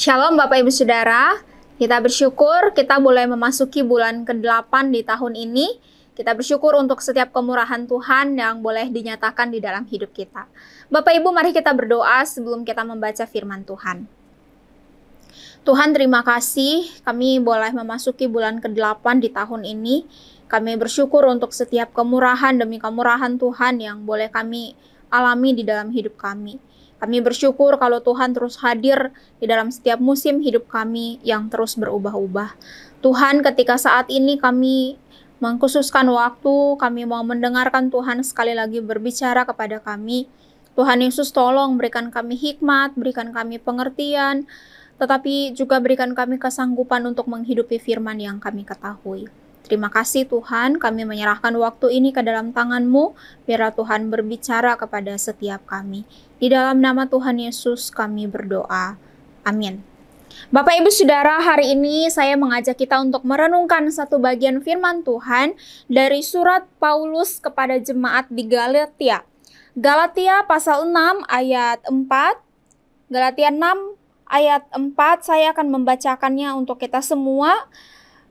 Shalom Bapak Ibu Saudara, kita bersyukur kita boleh memasuki bulan ke-8 di tahun ini. Kita bersyukur untuk setiap kemurahan Tuhan yang boleh dinyatakan di dalam hidup kita. Bapak Ibu, mari kita berdoa sebelum kita membaca firman Tuhan. Tuhan, terima kasih kami boleh memasuki bulan ke-8 di tahun ini. Kami bersyukur untuk setiap kemurahan demi kemurahan Tuhan yang boleh kami alami di dalam hidup kami. Kami bersyukur kalau Tuhan terus hadir di dalam setiap musim hidup kami yang terus berubah-ubah. Tuhan, ketika saat ini kami mengkhususkan waktu, kami mau mendengarkan Tuhan sekali lagi berbicara kepada kami. Tuhan Yesus, tolong berikan kami hikmat, berikan kami pengertian, tetapi juga berikan kami kesanggupan untuk menghidupi firman yang kami ketahui. Terima kasih Tuhan, kami menyerahkan waktu ini ke dalam tangan-Mu, biarlah Tuhan berbicara kepada setiap kami. Di dalam nama Tuhan Yesus kami berdoa. Amin. Bapak Ibu Saudara, hari ini saya mengajak kita untuk merenungkan satu bagian firman Tuhan dari surat Paulus kepada jemaat di Galatia. Galatia pasal 6 ayat 4, Galatia 6 ayat 4 saya akan membacakannya untuk kita semua.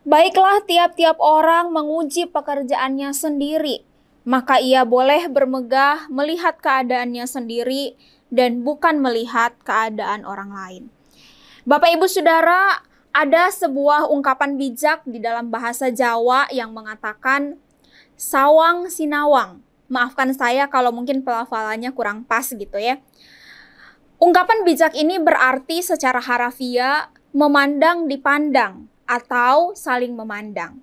Baiklah tiap-tiap orang menguji pekerjaannya sendiri, maka ia boleh bermegah melihat keadaannya sendiri dan bukan melihat keadaan orang lain. Bapak Ibu Saudara, ada sebuah ungkapan bijak di dalam bahasa Jawa yang mengatakan sawang sinawang. Maafkan saya kalau mungkin pelafalannya kurang pas gitu ya. Ungkapan bijak ini berarti secara harafiah memandang dipandang, atau saling memandang.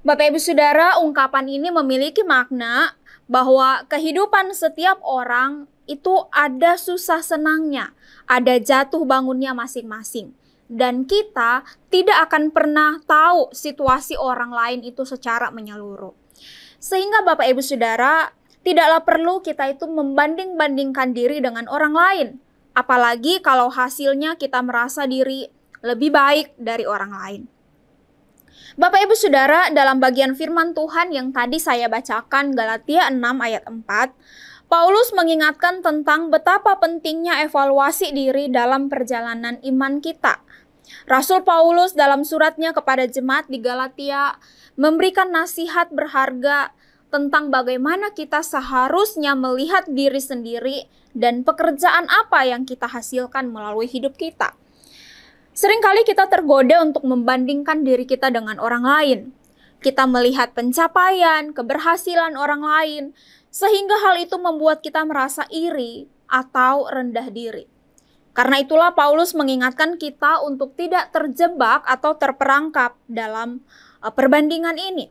Bapak Ibu Saudara, ungkapan ini memiliki makna bahwa kehidupan setiap orang itu ada susah senangnya, ada jatuh bangunnya masing-masing. Dan kita tidak akan pernah tahu situasi orang lain itu secara menyeluruh. Sehingga Bapak Ibu Saudara, tidaklah perlu kita itu membanding-bandingkan diri dengan orang lain. Apalagi kalau hasilnya kita merasa diri lebih baik dari orang lain. Bapak Ibu Saudara, dalam bagian firman Tuhan yang tadi saya bacakan Galatia 6 ayat 4, Paulus mengingatkan tentang betapa pentingnya evaluasi diri dalam perjalanan iman kita. Rasul Paulus dalam suratnya kepada jemaat di Galatia memberikan nasihat berharga tentang bagaimana kita seharusnya melihat diri sendiri dan pekerjaan apa yang kita hasilkan melalui hidup kita. Seringkali kita tergoda untuk membandingkan diri kita dengan orang lain. Kita melihat pencapaian, keberhasilan orang lain, sehingga hal itu membuat kita merasa iri atau rendah diri. Karena itulah Paulus mengingatkan kita untuk tidak terjebak atau terperangkap dalam eh, perbandingan ini.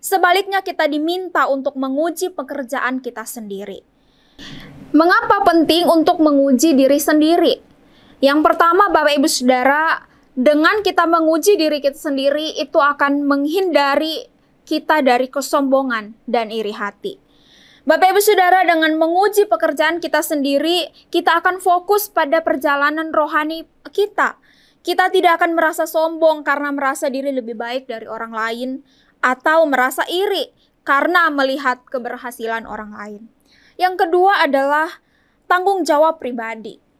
Sebaliknya kita diminta untuk menguji pekerjaan kita sendiri. Mengapa penting untuk menguji diri sendiri? Yang pertama Bapak Ibu Saudara, dengan kita menguji diri kita sendiri itu akan menghindari kita dari kesombongan dan iri hati. Bapak Ibu Saudara, dengan menguji pekerjaan kita sendiri, kita akan fokus pada perjalanan rohani kita. Kita tidak akan merasa sombong karena merasa diri lebih baik dari orang lain atau merasa iri karena melihat keberhasilan orang lain. Yang kedua adalah tanggung jawab pribadi.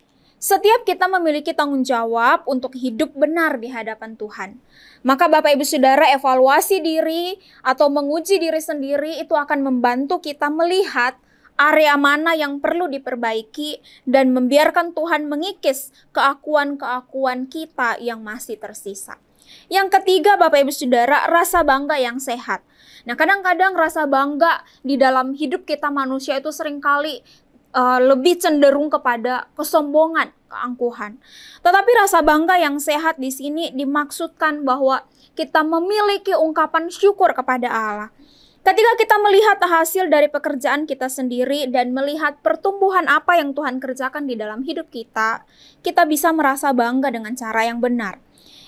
Setiap kita memiliki tanggung jawab untuk hidup benar di hadapan Tuhan. Maka Bapak Ibu Saudara evaluasi diri atau menguji diri sendiri itu akan membantu kita melihat area mana yang perlu diperbaiki dan membiarkan Tuhan mengikis keakuan-keakuan kita yang masih tersisa. Yang ketiga, Bapak Ibu Saudara, rasa bangga yang sehat. Nah, kadang-kadang rasa bangga di dalam hidup kita manusia itu seringkali uh, lebih cenderung kepada kesombongan, keangkuhan. Tetapi rasa bangga yang sehat di sini dimaksudkan bahwa kita memiliki ungkapan syukur kepada Allah. Ketika kita melihat hasil dari pekerjaan kita sendiri dan melihat pertumbuhan apa yang Tuhan kerjakan di dalam hidup kita, kita bisa merasa bangga dengan cara yang benar.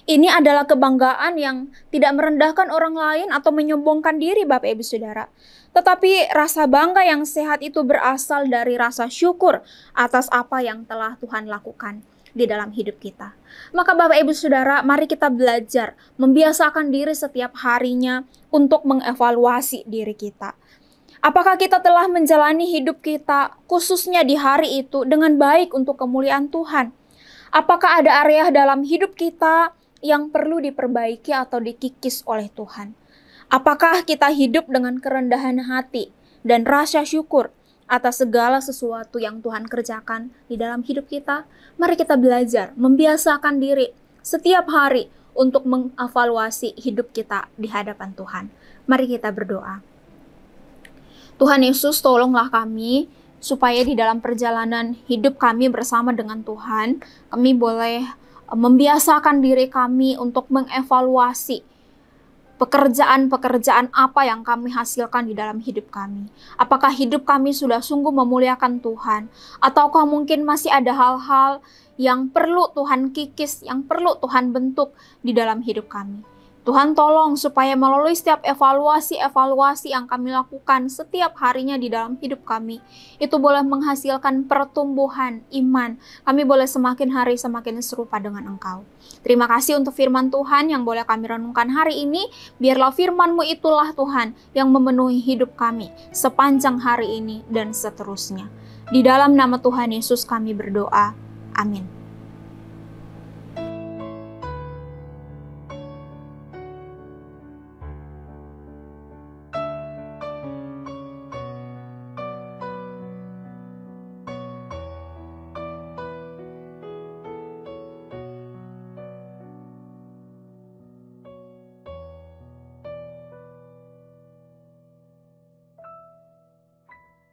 Ini adalah kebanggaan yang tidak merendahkan orang lain atau menyombongkan diri Bapak Ibu Saudara. Tetapi rasa bangga yang sehat itu berasal dari rasa syukur atas apa yang telah Tuhan lakukan di dalam hidup kita. Maka Bapak Ibu Saudara, mari kita belajar membiasakan diri setiap harinya untuk mengevaluasi diri kita. Apakah kita telah menjalani hidup kita khususnya di hari itu dengan baik untuk kemuliaan Tuhan? Apakah ada area dalam hidup kita yang perlu diperbaiki atau dikikis oleh Tuhan? Apakah kita hidup dengan kerendahan hati dan rasa syukur atas segala sesuatu yang Tuhan kerjakan di dalam hidup kita? Mari kita belajar membiasakan diri setiap hari untuk mengevaluasi hidup kita di hadapan Tuhan. Mari kita berdoa. Tuhan Yesus, tolonglah kami supaya di dalam perjalanan hidup kami bersama dengan Tuhan, kami boleh eh, membiasakan diri kami untuk mengevaluasi pekerjaan-pekerjaan apa yang kami hasilkan di dalam hidup kami. Apakah hidup kami sudah sungguh memuliakan Tuhan, ataukah mungkin masih ada hal-hal yang perlu Tuhan kikis, yang perlu Tuhan bentuk di dalam hidup kami. Tuhan tolong supaya melalui setiap evaluasi-evaluasi yang kami lakukan setiap harinya di dalam hidup kami, itu boleh menghasilkan pertumbuhan iman. Kami boleh semakin hari semakin serupa dengan Engkau. Terima kasih untuk firman Tuhan yang boleh kami renungkan hari ini. Biarlah firman-Mu itulah Tuhan yang memenuhi hidup kami sepanjang hari ini dan seterusnya. Di dalam nama Tuhan Yesus kami berdoa. Amin.